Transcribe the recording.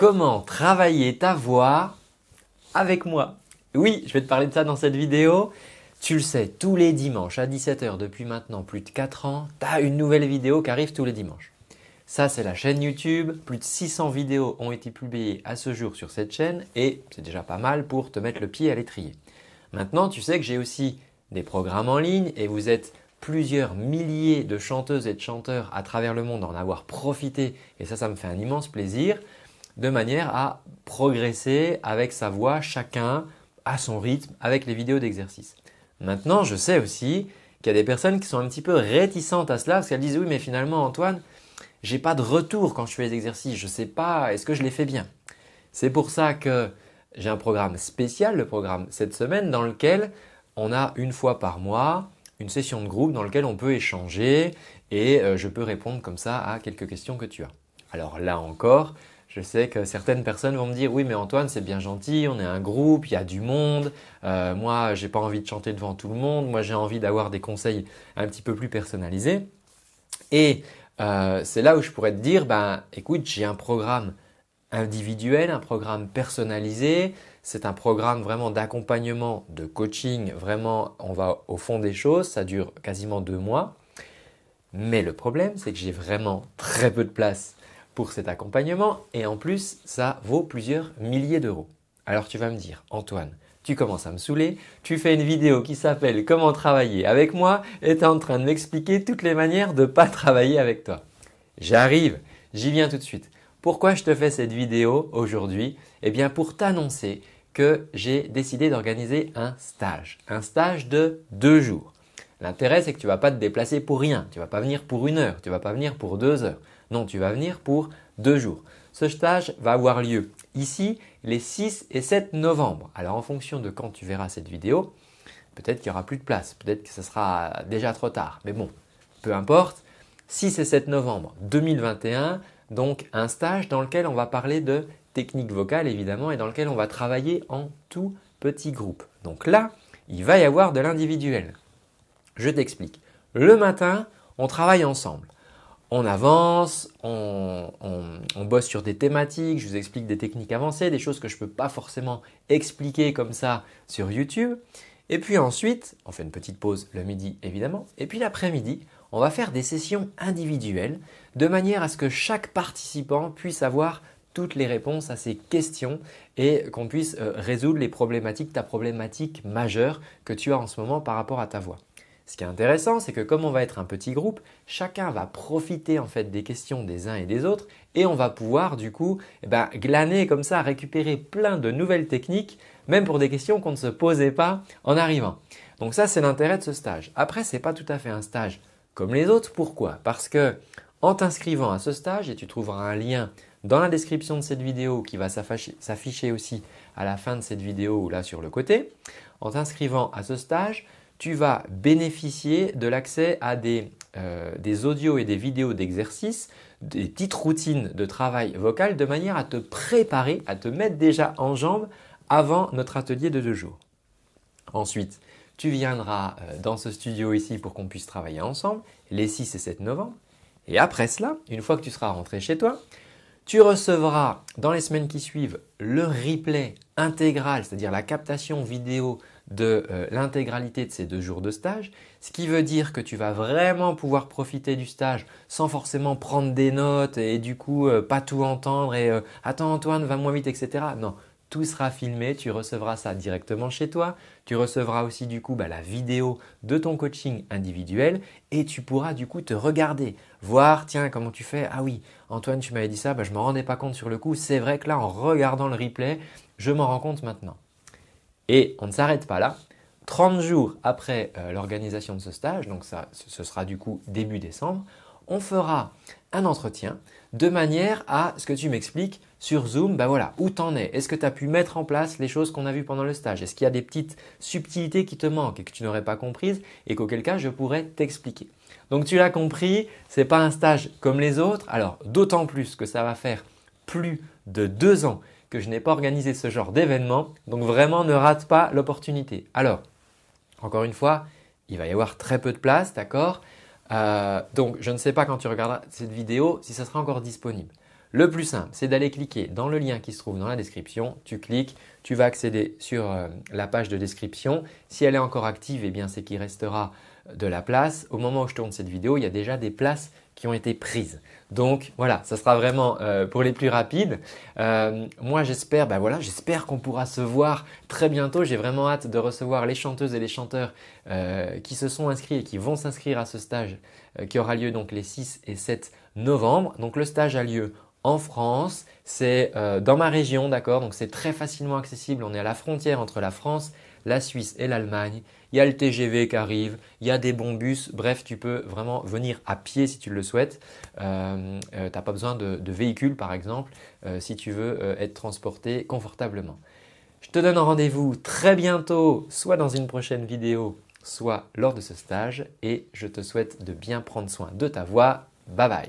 comment travailler ta voix avec moi. Oui, je vais te parler de ça dans cette vidéo. Tu le sais, tous les dimanches à 17h depuis maintenant plus de 4 ans, tu as une nouvelle vidéo qui arrive tous les dimanches. Ça, c'est la chaîne YouTube. Plus de 600 vidéos ont été publiées à ce jour sur cette chaîne et c'est déjà pas mal pour te mettre le pied à l'étrier. Maintenant, tu sais que j'ai aussi des programmes en ligne et vous êtes plusieurs milliers de chanteuses et de chanteurs à travers le monde en avoir profité et ça, ça me fait un immense plaisir de manière à progresser avec sa voix, chacun à son rythme, avec les vidéos d'exercice. Maintenant, je sais aussi qu'il y a des personnes qui sont un petit peu réticentes à cela parce qu'elles disent oui, mais finalement, Antoine, j'ai pas de retour quand je fais les exercices. Je ne sais pas, est-ce que je les fais bien C'est pour ça que j'ai un programme spécial, le programme cette semaine, dans lequel on a une fois par mois une session de groupe dans laquelle on peut échanger et euh, je peux répondre comme ça à quelques questions que tu as. Alors là encore, je sais que certaines personnes vont me dire oui mais Antoine c'est bien gentil, on est un groupe, il y a du monde, moi, euh, moi j'ai pas envie de chanter devant tout le monde, moi j'ai envie d'avoir des conseils un petit peu plus personnalisés. Et euh, c'est là où je pourrais te dire ben écoute j'ai un programme individuel, un programme personnalisé, c'est un programme vraiment d'accompagnement, de coaching, vraiment on va au fond des choses, ça dure quasiment deux mois. Mais le problème, c'est que j'ai vraiment très peu de place pour cet accompagnement et en plus, ça vaut plusieurs milliers d'euros. Alors tu vas me dire, Antoine, tu commences à me saouler, tu fais une vidéo qui s'appelle Comment travailler avec moi et tu es en train de m'expliquer toutes les manières de ne pas travailler avec toi. J'arrive, j'y viens tout de suite. Pourquoi je te fais cette vidéo aujourd'hui Eh bien pour t'annoncer que j'ai décidé d'organiser un stage, un stage de deux jours. L'intérêt c'est que tu ne vas pas te déplacer pour rien, tu ne vas pas venir pour une heure, tu ne vas pas venir pour deux heures. Non, tu vas venir pour deux jours. Ce stage va avoir lieu ici les 6 et 7 novembre. Alors en fonction de quand tu verras cette vidéo, peut-être qu'il n'y aura plus de place, peut-être que ce sera déjà trop tard. Mais bon, peu importe. 6 et 7 novembre 2021, donc un stage dans lequel on va parler de technique vocale évidemment et dans lequel on va travailler en tout petit groupe. Donc là, il va y avoir de l'individuel. Je t'explique. Le matin, on travaille ensemble on avance, on, on, bosse sur des thématiques, je vous explique des techniques avancées, des choses que je ne peux pas forcément expliquer comme ça sur YouTube. Et puis ensuite, on fait une petite pause le midi évidemment, et puis l'après-midi, on va faire des sessions individuelles de manière à ce que chaque participant puisse avoir toutes les réponses à ses questions et qu'on puisse euh, résoudre les problématiques, ta problématique majeure que tu as en ce moment par rapport à ta voix. Ce qui est intéressant, c'est que comme on va être un petit groupe, chacun va profiter en fait des questions des uns et des autres et on va pouvoir du coup eh ben, glaner comme ça, récupérer plein de nouvelles techniques, même pour des questions qu'on ne se posait pas en arrivant. Donc ça, c'est l'intérêt de ce stage. Après, ce n'est pas tout à fait un stage comme les autres. Pourquoi Parce que en t'inscrivant à ce stage, et tu trouveras un lien dans la description de cette vidéo qui va s'afficher aussi à la fin de cette vidéo ou là sur le côté, en t'inscrivant à ce stage, tu vas bénéficier de l'accès à euh, des, audios et des vidéos d'exercices, des petites routines de travail vocal de manière à te préparer, à te mettre déjà en jambe avant notre atelier de deux jours. Ensuite, tu viendras euh, dans ce studio ici pour qu'on puisse travailler ensemble les 6 et 7 novembre. Et après cela, une fois que tu seras rentré chez toi, tu recevras dans les semaines qui suivent le replay intégral, c'est-à-dire la captation vidéo de euh, l'intégralité de ces deux jours de stage, ce qui veut dire que tu vas vraiment pouvoir profiter du stage sans forcément prendre des notes et, du coup euh, pas tout entendre et euh, attends Antoine, va moins vite, etc. Non, tout sera filmé, tu recevras ça directement chez toi, tu recevras aussi du coup bah, la vidéo de ton coaching individuel et tu pourras du coup te regarder, voir tiens comment tu fais, ah oui Antoine tu m'avais dit ça, bah, je ne m'en rendais pas compte sur le coup, c'est vrai que là en regardant le replay, je m'en rends compte maintenant. Et on ne s'arrête pas là. 30 jours après euh, l'organisation de ce stage, donc ce sera du coup début décembre, on fera un entretien de manière à ce que tu m'expliques sur Zoom, ben voilà, où t'en es Est-ce que tu as pu mettre en place les choses qu'on a vues pendant le stage Est-ce qu'il y a des petites subtilités qui te manquent et que tu n'aurais pas comprises et qu'auquel cas je pourrais t'expliquer Donc tu l'as compris, ce n'est pas un stage comme les autres, alors d'autant plus que ça va faire plus de deux ans que je n'ai pas organisé ce genre d'événement. Donc vraiment, ne rate pas l'opportunité. Alors, encore une fois, il va y avoir très peu de place, d'accord euh, Donc, je ne sais pas quand tu regarderas cette vidéo si ça sera encore disponible. Le plus simple, c'est d'aller cliquer dans le lien qui se trouve dans la description. Tu cliques, tu vas accéder sur euh, la page de description. Si elle est encore active, eh bien c'est qu'il restera euh, de la place. Au moment où je tourne cette vidéo, il y a déjà des places qui ont été prises. Donc voilà, ça sera vraiment euh, pour les plus rapides. moi j'espère, ben voilà, j'espère qu'on pourra se voir très bientôt. J'ai vraiment hâte de recevoir les chanteuses et les chanteurs qui se sont inscrits et qui vont s'inscrire à ce stage qui aura lieu donc les 6 et 7 novembre. Donc le stage a lieu en France, c'est euh, dans ma région, d'accord Donc c'est très facilement accessible. On est à la frontière entre la France, la Suisse et l'Allemagne. Il y a le TGV qui arrive, il y a des bons bus. Bref, tu peux vraiment venir à pied si tu le souhaites. Euh, euh, tu n'as pas besoin de, de, véhicule, par exemple, si tu veux être transporté confortablement. Je te donne rendez-vous très bientôt, soit dans une prochaine vidéo, soit lors de ce stage. Et je te souhaite de bien prendre soin de ta voix. Bye bye